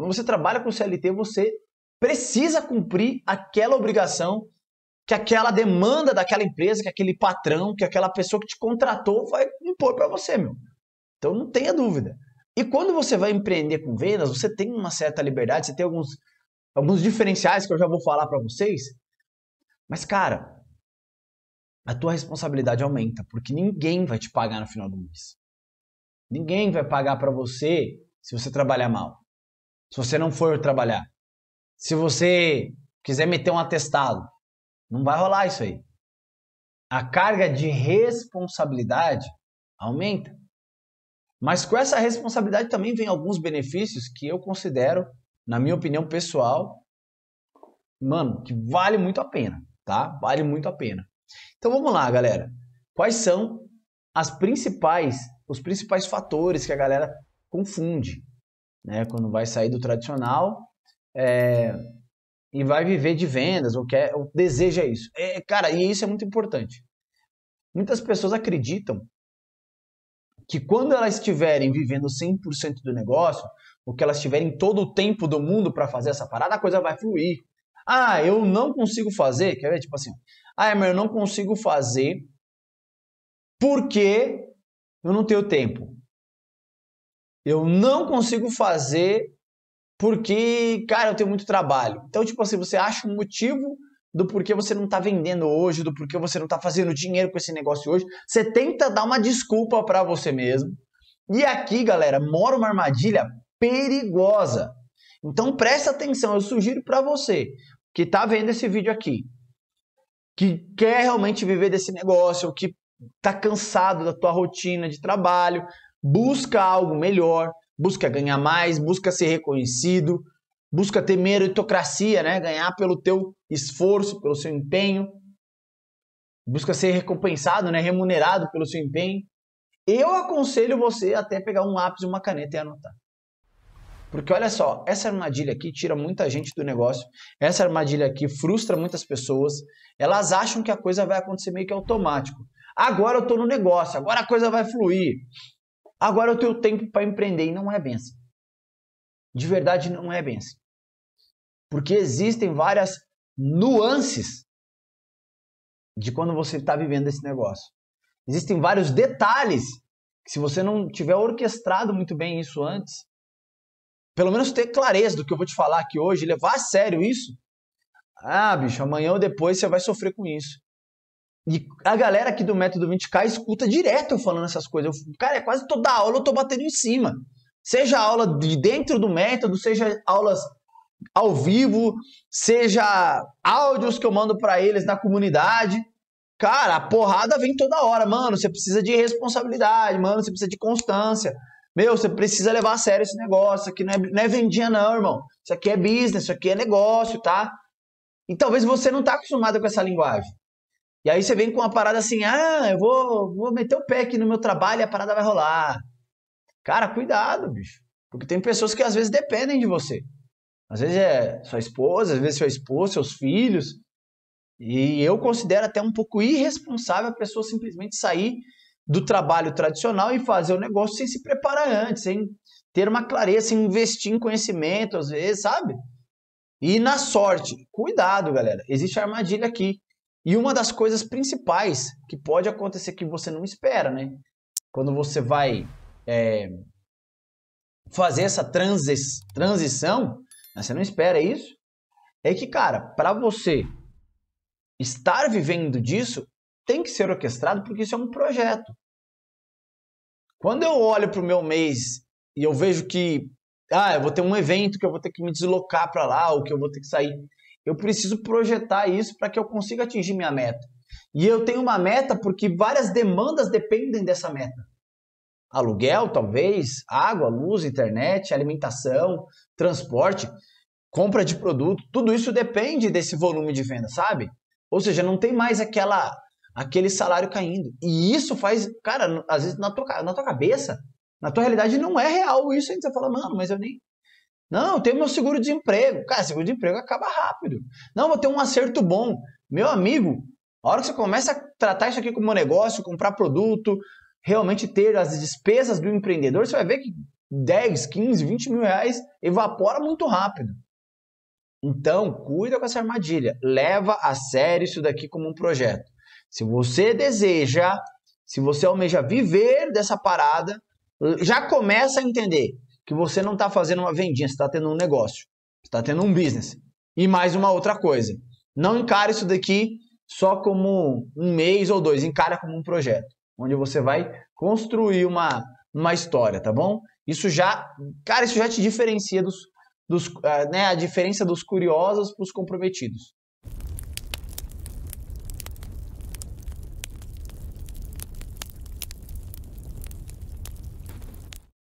Quando você trabalha com CLT, você precisa cumprir aquela obrigação que aquela demanda daquela empresa, que aquele patrão, que aquela pessoa que te contratou vai impor para você, meu. Então não tenha dúvida. E quando você vai empreender com vendas, você tem uma certa liberdade, você tem alguns, alguns diferenciais que eu já vou falar para vocês. Mas, cara, a tua responsabilidade aumenta, porque ninguém vai te pagar no final do mês. Ninguém vai pagar para você se você trabalhar mal se você não for trabalhar, se você quiser meter um atestado, não vai rolar isso aí. A carga de responsabilidade aumenta. Mas com essa responsabilidade também vem alguns benefícios que eu considero, na minha opinião pessoal, mano, que vale muito a pena, tá? Vale muito a pena. Então vamos lá, galera. Quais são as principais, os principais fatores que a galera confunde né? Quando vai sair do tradicional é, e vai viver de vendas ou quer, ou deseja isso. É, cara, e isso é muito importante. Muitas pessoas acreditam que quando elas estiverem vivendo 100% do negócio, ou que elas tiverem todo o tempo do mundo para fazer essa parada, a coisa vai fluir. Ah, eu não consigo fazer, quer ver? Tipo assim, ah, mas eu não consigo fazer porque eu não tenho tempo eu não consigo fazer porque, cara, eu tenho muito trabalho. Então, tipo assim, você acha um motivo do porquê você não está vendendo hoje, do porquê você não está fazendo dinheiro com esse negócio hoje. Você tenta dar uma desculpa para você mesmo. E aqui, galera, mora uma armadilha perigosa. Então presta atenção, eu sugiro para você que está vendo esse vídeo aqui, que quer realmente viver desse negócio, que está cansado da tua rotina de trabalho, busca algo melhor, busca ganhar mais, busca ser reconhecido, busca ter meritocracia, né? Ganhar pelo teu esforço, pelo seu empenho, busca ser recompensado, né? Remunerado pelo seu empenho. Eu aconselho você até pegar um lápis e uma caneta e anotar. Porque olha só, essa armadilha aqui tira muita gente do negócio, essa armadilha aqui frustra muitas pessoas, elas acham que a coisa vai acontecer meio que automático. Agora eu tô no negócio, agora a coisa vai fluir. Agora o teu tempo para empreender e não é bem assim. De verdade, não é bem assim. Porque existem várias nuances de quando você está vivendo esse negócio. Existem vários detalhes que, se você não tiver orquestrado muito bem isso antes, pelo menos ter clareza do que eu vou te falar aqui hoje, levar a sério isso. Ah, bicho, amanhã ou depois você vai sofrer com isso. E a galera aqui do Método 20K escuta direto eu falando essas coisas. Eu, cara, é quase toda aula eu tô batendo em cima. Seja aula de dentro do método, seja aulas ao vivo, seja áudios que eu mando para eles na comunidade. Cara, a porrada vem toda hora, mano. Você precisa de responsabilidade, mano. Você precisa de constância. Meu, você precisa levar a sério esse negócio. Isso aqui não é, não é vendinha, não, irmão. Isso aqui é business, isso aqui é negócio, tá? E talvez você não tá acostumado com essa linguagem. E aí você vem com uma parada assim, ah, eu vou, vou meter o pé aqui no meu trabalho e a parada vai rolar. Cara, cuidado, bicho. Porque tem pessoas que às vezes dependem de você. Às vezes é sua esposa, às vezes seu esposo, seus filhos. E eu considero até um pouco irresponsável a pessoa simplesmente sair do trabalho tradicional e fazer o negócio sem se preparar antes, sem ter uma clareza, sem investir em conhecimento, às vezes, sabe? E na sorte, cuidado, galera. Existe armadilha aqui. E uma das coisas principais que pode acontecer que você não espera, né? Quando você vai é, fazer essa transi transição, né? você não espera isso, é que, cara, para você estar vivendo disso, tem que ser orquestrado porque isso é um projeto. Quando eu olho para o meu mês e eu vejo que ah, eu vou ter um evento que eu vou ter que me deslocar para lá, ou que eu vou ter que sair. Eu preciso projetar isso para que eu consiga atingir minha meta. E eu tenho uma meta porque várias demandas dependem dessa meta. Aluguel, talvez, água, luz, internet, alimentação, transporte, compra de produto, tudo isso depende desse volume de venda, sabe? Ou seja, não tem mais aquela aquele salário caindo. E isso faz, cara, às vezes na tua, na tua cabeça, na tua realidade não é real isso. Aí você fala, mano, mas eu nem não, eu tenho meu seguro-desemprego. Cara, seguro-desemprego acaba rápido. Não, vou ter um acerto bom. Meu amigo, a hora que você começa a tratar isso aqui como negócio, comprar produto, realmente ter as despesas do empreendedor, você vai ver que 10, 15, 20 mil reais evapora muito rápido. Então, cuida com essa armadilha. Leva a sério isso daqui como um projeto. Se você deseja, se você almeja viver dessa parada, já começa a entender que você não está fazendo uma vendinha, você está tendo um negócio, você está tendo um business. E mais uma outra coisa, não encare isso daqui só como um mês ou dois, encara como um projeto, onde você vai construir uma, uma história, tá bom? Isso já, cara, isso já te diferencia dos, dos ah, né, a diferença dos curiosos para os comprometidos.